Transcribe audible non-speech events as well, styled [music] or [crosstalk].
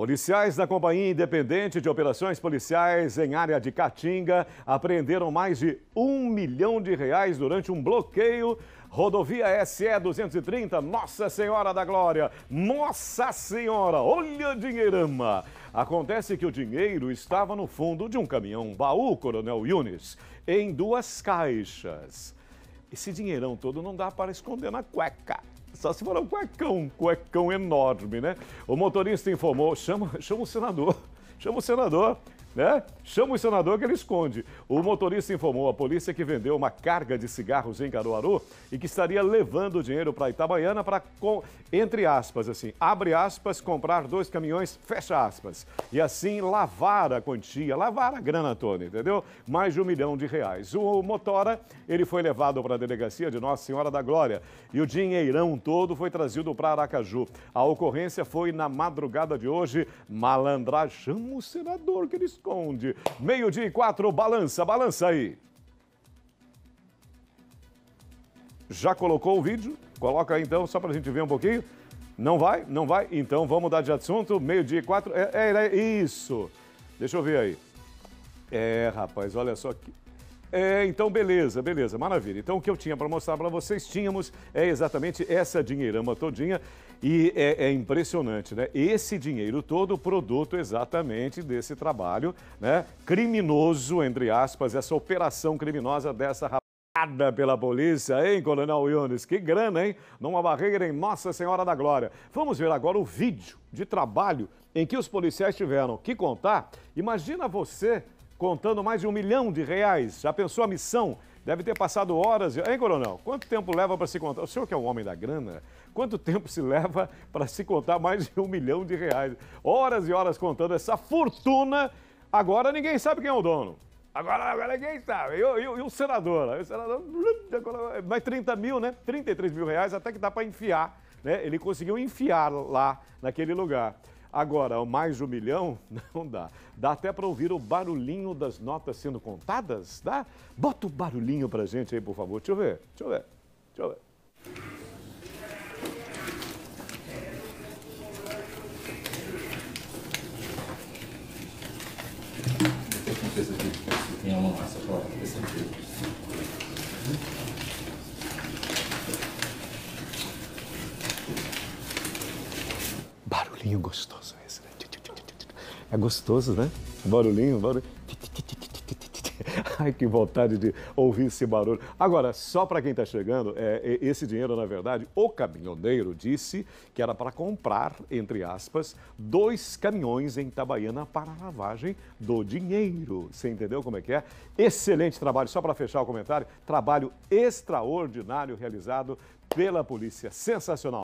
Policiais da Companhia Independente de Operações Policiais em área de Caatinga apreenderam mais de um milhão de reais durante um bloqueio. Rodovia SE 230, Nossa Senhora da Glória, Nossa Senhora, olha o dinheirama! Acontece que o dinheiro estava no fundo de um caminhão baú, Coronel Yunis, em duas caixas. Esse dinheirão todo não dá para esconder na cueca. Só se for um cuecão, um cuecão enorme, né? O motorista informou, chama, chama o senador, [laughs] chama o senador né? Chama o senador que ele esconde. O motorista informou à polícia que vendeu uma carga de cigarros em Caruaru e que estaria levando o dinheiro para Itabaiana para, entre aspas, assim, abre aspas, comprar dois caminhões, fecha aspas. E assim lavar a quantia, lavar a grana toda, entendeu? Mais de um milhão de reais. O motora, ele foi levado para a delegacia de Nossa Senhora da Glória e o dinheirão todo foi trazido para Aracaju. A ocorrência foi na madrugada de hoje. Malandragem, chama o senador que esconde esconde. Meio-dia e quatro, balança, balança aí. Já colocou o vídeo? Coloca aí então, só para a gente ver um pouquinho. Não vai? Não vai? Então vamos mudar de assunto. Meio-dia e quatro. É, é, é, isso. Deixa eu ver aí. É, rapaz, olha só que. É, então, beleza, beleza, maravilha. Então, o que eu tinha para mostrar para vocês, tínhamos é exatamente essa dinheirama todinha e é, é, impressionante, né? Esse dinheiro todo produto exatamente desse trabalho, né? Criminoso, entre aspas, essa operação criminosa dessa rapada pela polícia, hein, Coronel Yunes? Que grana, hein? Numa barreira em Nossa Senhora da Glória. Vamos ver agora o vídeo de trabalho em que os policiais tiveram que contar. Imagina você contando mais de um milhão de reais. Já pensou a missão? Deve ter passado horas. Hein, coronel? Quanto tempo leva para se contar? O senhor que é um homem da grana, quanto tempo se leva para se contar mais de um milhão de reais? Horas e horas contando essa fortuna. Agora ninguém sabe quem é o dono. Agora, agora ninguém sabe. E o senador? O senador. Mais 30 mil, né? 33 mil reais, até que dá para enfiar. Né? Ele conseguiu enfiar lá, naquele lugar. Agora, mais um milhão? [laughs] Não dá. Dá até para ouvir o barulhinho das notas sendo contadas, dá? Bota o barulhinho para gente aí, por favor. Deixa eu ver, deixa eu ver, deixa eu ver. Tem uma massa, é gostoso esse, né? É gostoso, né? Barulhinho, barulho. [laughs] Ai, que vontade de ouvir esse barulho. Agora, só para quem está chegando, é, esse dinheiro, na verdade, o caminhoneiro disse que era para comprar, entre aspas, dois caminhões em Itabaiana para a lavagem do dinheiro. Você entendeu como é que é? Excelente trabalho. Só para fechar o comentário, trabalho extraordinário realizado pela polícia. Sensacional.